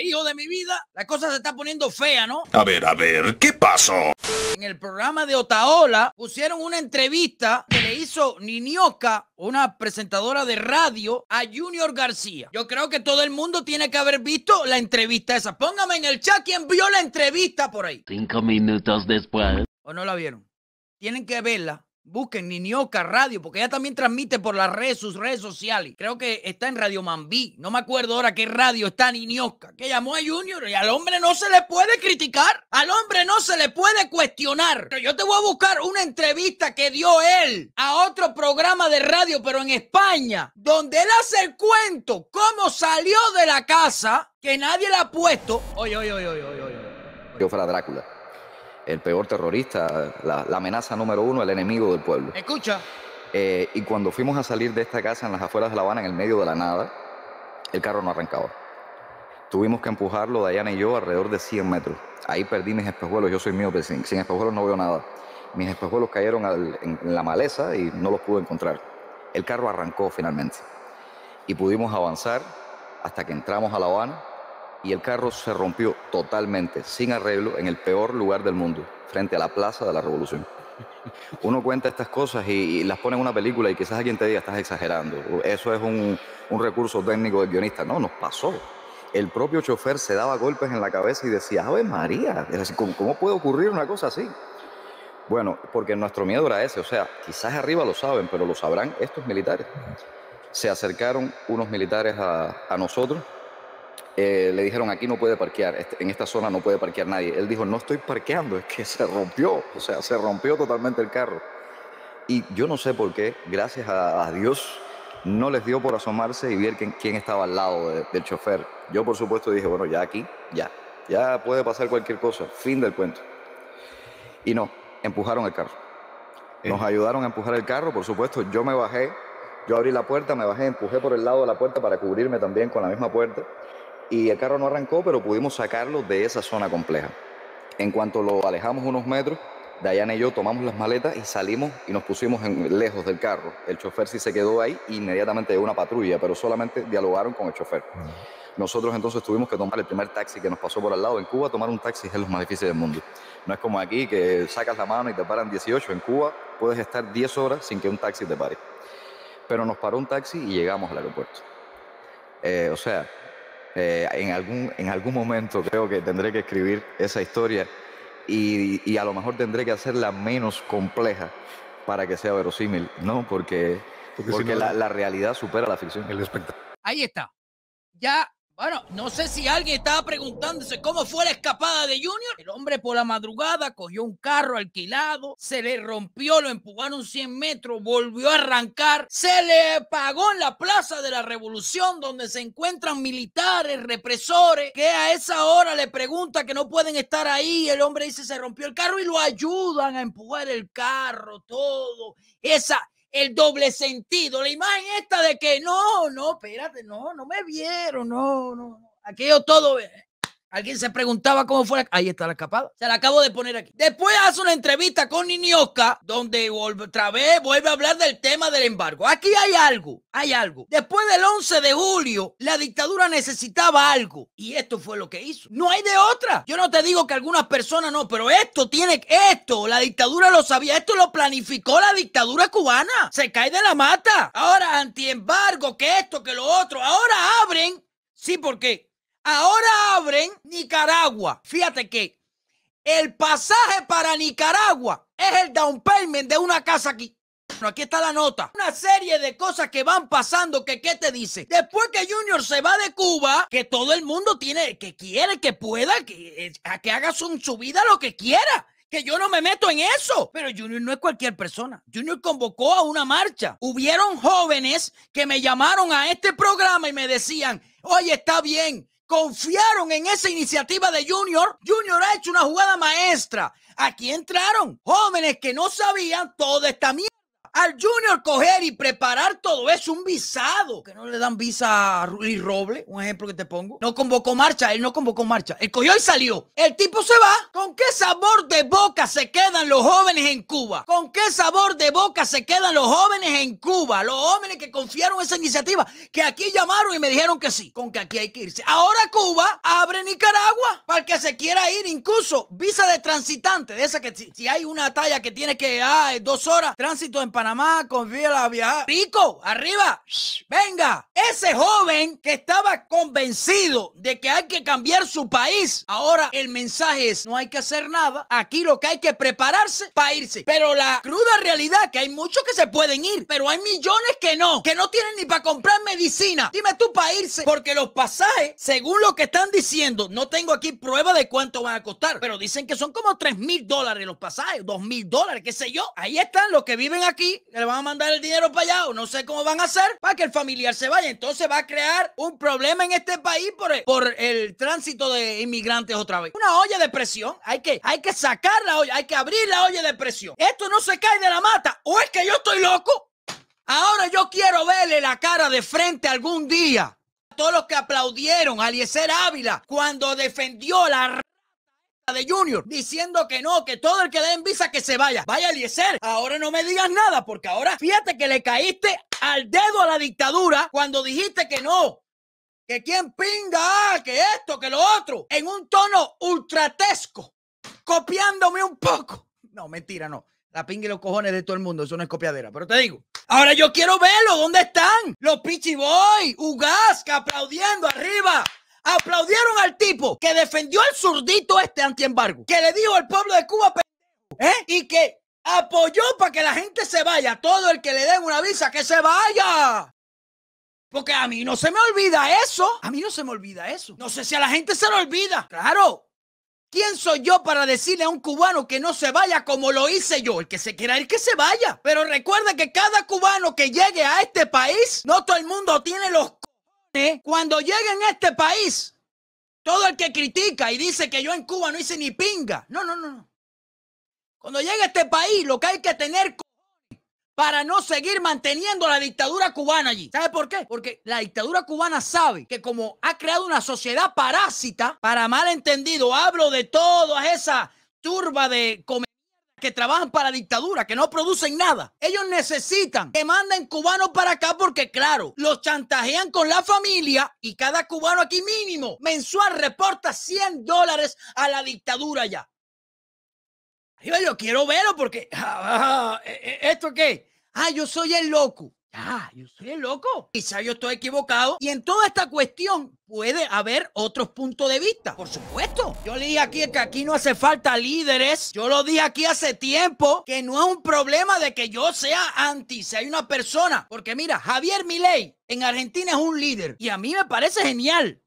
hijo de mi vida, la cosa se está poniendo fea, ¿no? A ver, a ver, ¿qué pasó? En el programa de Otaola pusieron una entrevista que le hizo Ninioca, una presentadora de radio, a Junior García. Yo creo que todo el mundo tiene que haber visto la entrevista esa. Póngame en el chat ¿quién vio la entrevista por ahí. Cinco minutos después. ¿O no la vieron? Tienen que verla Busquen Ninioca Radio, porque ella también transmite por las redes, sus redes sociales. Creo que está en Radio Mambí. No me acuerdo ahora qué radio está Ninioca, que llamó a Junior y al hombre no se le puede criticar. Al hombre no se le puede cuestionar. Pero yo te voy a buscar una entrevista que dio él a otro programa de radio, pero en España, donde él hace el cuento cómo salió de la casa que nadie le ha puesto. Oye, oye, oye, oye, oye. oye. Yo Drácula el peor terrorista, la, amenaza número uno, el enemigo del pueblo. Escucha. Eh, y cuando fuimos a salir de esta casa en las afueras de La Habana, en el medio de la nada, el carro no arrancaba. Tuvimos que empujarlo, Dayana y yo, alrededor de 100 metros. Ahí perdí mis espejuelos, yo soy mío, pero sin, espejuelos no veo nada. Mis espejuelos cayeron en la maleza y no los pude encontrar. El carro arrancó finalmente. Y pudimos avanzar hasta que entramos a La Habana y el carro se rompió totalmente, sin arreglo, en el peor lugar del mundo, frente a la Plaza de la Revolución. Uno cuenta estas cosas y, las pone en una película y quizás alguien te diga, estás exagerando, eso es un, recurso técnico del guionista. No, nos pasó. El propio chofer se daba golpes en la cabeza y decía, Ave María, ¿cómo, cómo puede ocurrir una cosa así? Bueno, porque nuestro miedo era ese, o sea, quizás arriba lo saben, pero lo sabrán estos militares. Se acercaron unos militares a nosotros eh, le dijeron, aquí no puede parquear, este, en esta zona no puede parquear nadie. Él dijo, no estoy parqueando, es que se rompió, o sea, se rompió totalmente el carro. Y yo no sé por qué, gracias a, Dios, no les dio por asomarse y ver quién, quién estaba al lado del chofer. Yo, por supuesto, dije, bueno, ya aquí, ya, ya puede pasar cualquier cosa, fin del cuento. Y no, empujaron el carro. Nos eh. ayudaron a empujar el carro, por supuesto, yo me bajé, yo abrí la puerta, me bajé, empujé por el lado de la puerta para cubrirme también con la misma puerta y el carro no arrancó, pero pudimos sacarlo de esa zona compleja. En cuanto lo alejamos unos metros, Dayana y yo tomamos las maletas y salimos y nos pusimos lejos del carro. El chofer sí se quedó ahí, inmediatamente llegó una patrulla, pero solamente dialogaron con el chofer. Nosotros entonces tuvimos que tomar el primer taxi que nos pasó por al lado. En Cuba tomar un taxi es lo más difícil del mundo. No es como aquí que sacas la mano y te paran 18. En Cuba puedes estar 10 horas sin que un taxi te pare. Pero nos paró un taxi y llegamos al aeropuerto. Eh, o sea, eh, en, algún, en algún momento creo que tendré que escribir esa historia y, a lo mejor tendré que hacerla menos compleja para que sea verosímil, ¿no? Porque, la, realidad supera la ficción. Ahí está. Ya bueno, no sé si alguien estaba preguntándose cómo fue la escapada de Junior. El hombre por la madrugada cogió un carro alquilado, se le rompió, lo empujaron 100 metros, volvió a arrancar, se le pagó en la Plaza de la Revolución donde se encuentran militares, represores, que a esa hora le pregunta que no pueden estar ahí. El hombre dice se rompió el carro y lo ayudan a empujar el carro, todo. Esa, el doble sentido, la imagen esta de que no, no, espérate, no, no me vieron, no, no, aquello todo, eh, Alguien se preguntaba cómo fue. Ahí está la escapada. Se la acabo de poner aquí. Después hace una entrevista con Niniosca, donde otra vez vuelve a hablar del tema del embargo. Aquí hay algo, hay algo. Después del 11 de julio, la dictadura necesitaba algo. Y esto fue lo que hizo. No hay de otra. Yo no te digo que algunas personas no, pero esto tiene. Esto, la dictadura lo sabía. Esto lo planificó la dictadura cubana. Se cae de la mata. Ahora, antiembargo, que esto, que lo otro. Ahora abren. Sí, porque Ahora abren Nicaragua. Fíjate que el pasaje para Nicaragua es el down payment de una casa aquí. aquí está la nota. Una serie de cosas que van pasando que qué te dice. Después que Junior se va de Cuba, que todo el mundo tiene, que quiere, que pueda, que, eh, haga su vida lo que quiera que yo no me meto en eso. Pero Junior no es cualquier persona. Junior convocó a una marcha. Hubieron jóvenes que me llamaron a este programa y me decían, oye, está bien, confiaron en esa iniciativa de Junior. Junior ha hecho una jugada maestra. Aquí entraron jóvenes que no sabían toda esta mierda al Junior coger y preparar todo eso, un visado, que no le dan visa a Ruiz Roble, un ejemplo que te pongo. No convocó marcha, él no convocó marcha. Él cogió y salió. El tipo se va. ¿Con qué sabor de boca se quedan los jóvenes en Cuba? ¿Con qué sabor de boca se quedan los jóvenes en Cuba? Los jóvenes que confiaron esa iniciativa, que aquí llamaron y me dijeron que sí, con que aquí hay que irse. Ahora Cuba abre Nicaragua para que se quiera ir, incluso visa de transitante, de esa que si, hay una talla que tiene que, ah, dos horas, tránsito en Panamá, confía la viajar. Pico, arriba, venga. Ese joven que estaba convencido de que hay que cambiar su país, ahora el mensaje es, no hay que hacer nada, aquí lo que hay que prepararse para irse. Pero la cruda realidad que hay muchos que se pueden ir, pero hay millones que no, que no tienen ni para comprar medicina. Dime tú para irse, porque los pasajes, según lo que están diciendo, no tengo aquí prueba de cuánto van a costar, pero dicen que son como 3 mil dólares los pasajes, 2 mil dólares, qué sé yo. Ahí están los que viven aquí le van a mandar el dinero para allá o no sé cómo van a hacer para que el familiar se vaya. Entonces va a crear un problema en este país por el, tránsito de inmigrantes otra vez. Una olla de presión, hay que, hay que sacar la olla, hay que abrir la olla de presión. Esto no se cae de la mata o es que yo estoy loco. Ahora yo quiero verle la cara de frente algún día a todos los que aplaudieron a Eliezer Ávila cuando defendió la de Junior diciendo que no, que todo el que dé en visa que se vaya. Vaya Eliezer, ahora no me digas nada porque ahora fíjate que le caíste al dedo a la dictadura cuando dijiste que no. Que quien pinga, que esto, que lo otro, en un tono ultratesco, copiándome un poco. No, mentira, no. La pingue y los cojones de todo el mundo, eso no es copiadera, pero te digo. Ahora yo quiero verlo, ¿dónde están? Los Pichiboy Boy, aplaudiendo arriba aplaudieron al tipo que defendió al zurdito este antiembargo, que le dijo al pueblo de Cuba, ¿eh? Y que apoyó para que la gente se vaya, todo el que le den una visa, que se vaya. Porque a mí no se me olvida eso. A mí no se me olvida eso. No sé si a la gente se lo olvida. Claro. ¿Quién soy yo para decirle a un cubano que no se vaya como lo hice yo? El que se quiera ir, que se vaya. Pero recuerda que cada cubano que llegue a este país, no todo el mundo tiene los cuando llegue en este país, todo el que critica y dice que yo en Cuba no hice ni pinga. No, no, no, Cuando llegue a este país, lo que hay que tener para no seguir manteniendo la dictadura cubana allí. ¿Sabe por qué? Porque la dictadura cubana sabe que como ha creado una sociedad parásita, para malentendido, hablo de toda esa turba de que trabajan para dictadura, que no producen nada. Ellos necesitan que manden cubanos para acá porque, claro, los chantajean con la familia y cada cubano aquí mínimo mensual reporta 100 dólares a la dictadura ya. Yo quiero verlo porque... Ah, ah, ah, eh, eh, ¿Esto qué? Ah, yo soy el loco. Ya, yo soy el loco. Quizá yo estoy equivocado. Y en toda esta cuestión puede haber otros puntos de vista. Por supuesto. Yo le dije aquí que aquí no hace falta líderes. Yo lo dije aquí hace tiempo que no es un problema de que yo sea anti, si hay una persona. Porque mira, Javier Milei en Argentina es un líder. Y a mí me parece genial.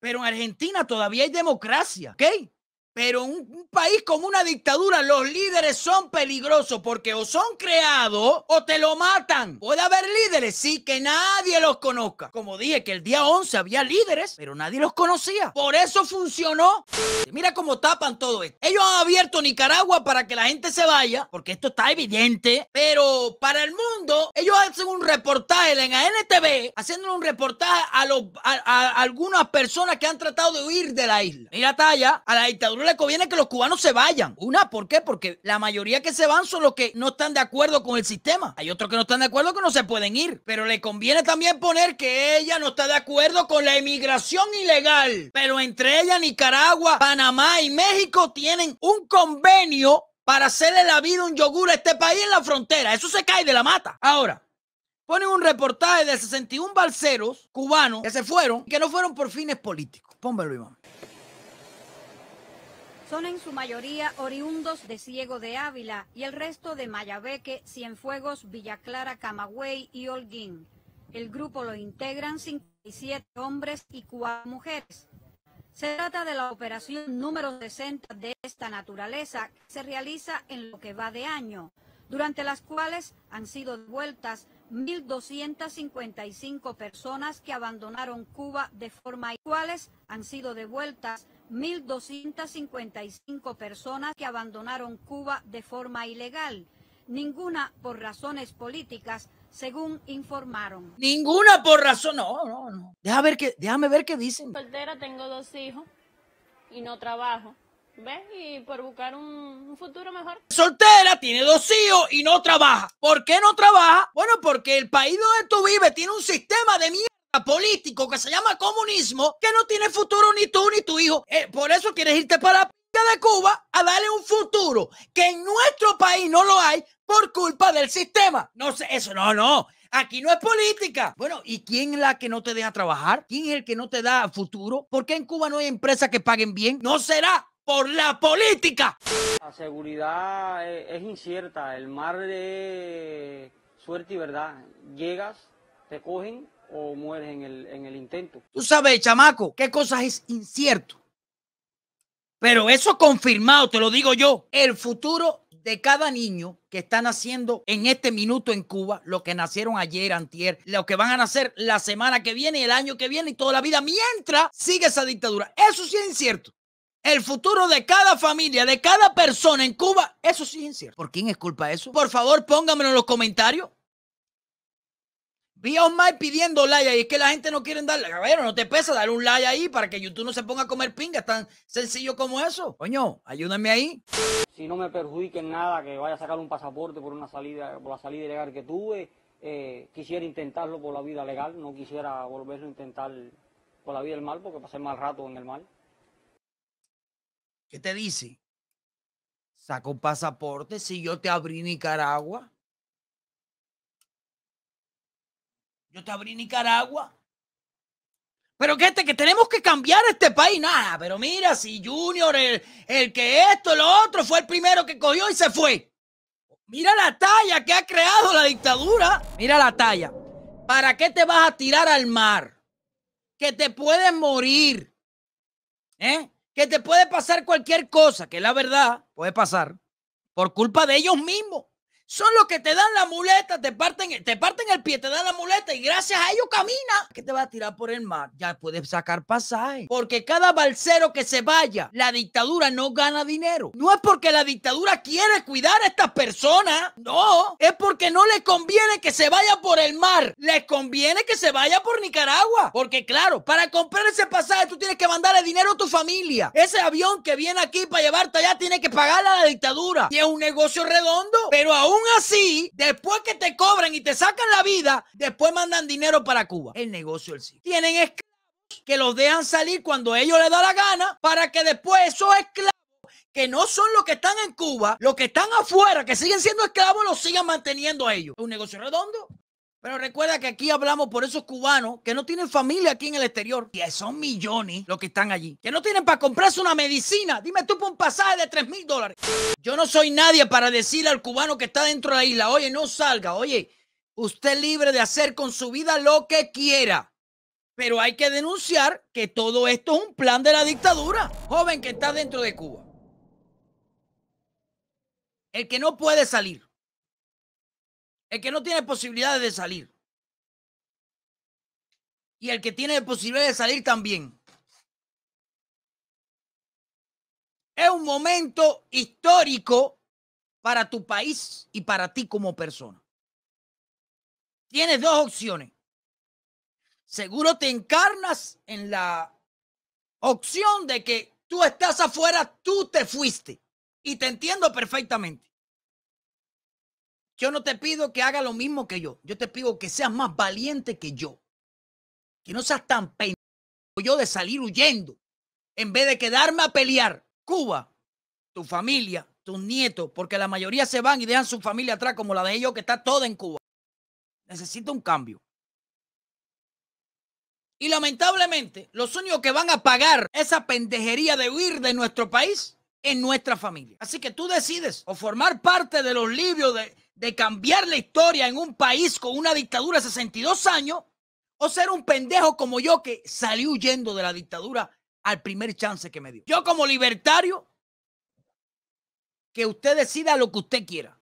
Pero en Argentina todavía hay democracia, ¿ok? Pero en un país como una dictadura, los líderes son peligrosos porque o son creados o te lo matan. Puede haber líderes, sí, que nadie los conozca. Como dije que el día 11 había líderes, pero nadie los conocía. Por eso funcionó. Mira cómo tapan todo esto. Ellos han abierto Nicaragua para que la gente se vaya, porque esto está evidente. Pero para el mundo, ellos hacen un reportaje en la NTV haciendo un reportaje a, los, a algunas personas que han tratado de huir de la isla. Mira talla a la dictadura le conviene que los cubanos se vayan. Una, ¿por qué? Porque la mayoría que se van son los que no están de acuerdo con el sistema. Hay otros que no están de acuerdo que no se pueden ir. Pero le conviene también poner que ella no está de acuerdo con la emigración ilegal. Pero entre ella, Nicaragua, Panamá y México tienen un convenio para hacerle la vida un yogur a este país en la frontera. Eso se cae de la mata. Ahora, ponen un reportaje de 61 balseros cubanos que se fueron que no fueron por fines políticos. Pónmelo, Iván son en su mayoría oriundos de Ciego de Ávila y el resto de Mayabeque, Cienfuegos, Villa Clara, Camagüey y Holguín. El grupo lo integran 57 hombres y 4 mujeres. Se trata de la operación número 60 de esta naturaleza que se realiza en lo que va de año, durante las cuales han sido devueltas 1.255 personas que abandonaron Cuba de forma igual, han sido devueltas 1.255 personas que abandonaron Cuba de forma ilegal, ninguna por razones políticas, según informaron. Ninguna por razón, no, no, no. déjame ver qué dicen. Soltera, tengo dos hijos y no trabajo. ¿Ves? Y por buscar un, futuro mejor. Soltera, tiene dos hijos y no trabaja. ¿Por qué no trabaja? Bueno, porque el país donde tú vives tiene un sistema de mierda político que se llama comunismo que no tiene futuro ni tú ni tu hijo. Eh, por eso quieres irte para la de Cuba a darle un futuro que en nuestro país no lo hay por culpa del sistema. No sé, eso no, no. Aquí no es política. Bueno, ¿y quién es la que no te deja trabajar? ¿Quién es el que no te da futuro? Porque en Cuba no hay empresas que paguen bien? No será por la política. La seguridad es, es incierta. El mar de suerte y verdad. Llegas te cogen o mueres en el, en el intento. Tú sabes, chamaco, qué cosas es incierto. Pero eso confirmado, te lo digo yo, el futuro de cada niño que está naciendo en este minuto en Cuba, lo que nacieron ayer, antier, los que van a nacer la semana que viene, el año que viene y toda la vida, mientras sigue esa dictadura. Eso sí es incierto. El futuro de cada familia, de cada persona en Cuba, eso sí es incierto. ¿Por quién es culpa eso? Por favor, póngamelo en los comentarios. Vi a pidiendo like y es que la gente no quiere darle. ver, no te pesa dar un like ahí para que YouTube no se ponga a comer pingas tan sencillo como eso. Coño, ayúdame ahí. Si no me perjudiquen nada que vaya a sacar un pasaporte por una salida, por la salida ilegal que tuve, eh, quisiera intentarlo por la vida legal, no quisiera volverlo a intentar por la vida del mal, porque pasé mal rato en el mal. ¿Qué te dice? Sacó un pasaporte si yo te abrí Nicaragua. Yo te abrí Nicaragua. Pero que este, que tenemos que cambiar este país. Nada, pero mira, si Junior, el, el que esto, lo otro, fue el primero que cogió y se fue. Mira la talla que ha creado la dictadura. Mira la talla. ¿Para qué te vas a tirar al mar? Que te puedes morir. ¿Eh? Que te puede pasar cualquier cosa, que la verdad puede pasar por culpa de ellos mismos son los que te dan la muleta, te parten, te parten el pie, te dan la muleta y gracias a ellos camina. Que te va a tirar por el mar, ya puedes sacar pasaje. Porque cada balsero que se vaya, la dictadura no gana dinero. No es porque la dictadura quiere cuidar a estas personas, no, es porque no les conviene que se vaya por el mar, les conviene que se vaya por Nicaragua. Porque claro, para comprar ese pasaje tú tienes que mandarle dinero a tu familia. Ese avión que viene aquí para llevarte allá tiene que pagarle a la dictadura. Y es un negocio redondo, pero aún así, después que te cobran y te sacan la vida, después mandan dinero para Cuba. El negocio es sí. Tienen esclavos que los dejan salir cuando ellos les da la gana para que después esos esclavos que no son los que están en Cuba, los que están afuera, que siguen siendo esclavos, los sigan manteniendo a ellos. Un negocio redondo. Pero recuerda que aquí hablamos por esos cubanos que no tienen familia aquí en el exterior. Y son millones los que están allí. Que no tienen para comprarse una medicina. Dime tú por un pasaje de 3 mil dólares. Yo no soy nadie para decirle al cubano que está dentro de la isla, oye, no salga. Oye, usted libre de hacer con su vida lo que quiera. Pero hay que denunciar que todo esto es un plan de la dictadura. Joven que está dentro de Cuba. El que no puede salir que no tiene posibilidades de salir. Y el que tiene posibilidades de salir también. Es un momento histórico para tu país y para ti como persona. Tienes dos opciones. Seguro te encarnas en la opción de que tú estás afuera, tú te fuiste. Y te entiendo perfectamente. Yo no te pido que haga lo mismo que yo. Yo te pido que seas más valiente que yo. Que no seas tan pendejo yo de salir huyendo. En vez de quedarme a pelear, Cuba, tu familia, tus nietos, porque la mayoría se van y dejan su familia atrás como la de ellos que está toda en Cuba. Necesito un cambio. Y lamentablemente, los únicos que van a pagar esa pendejería de huir de nuestro país es nuestra familia. Así que tú decides o formar parte de los libios de, de cambiar la historia en un país con una dictadura de 62 años o ser un pendejo como yo que salí huyendo de la dictadura al primer chance que me dio. Yo como libertario, que usted decida lo que usted quiera.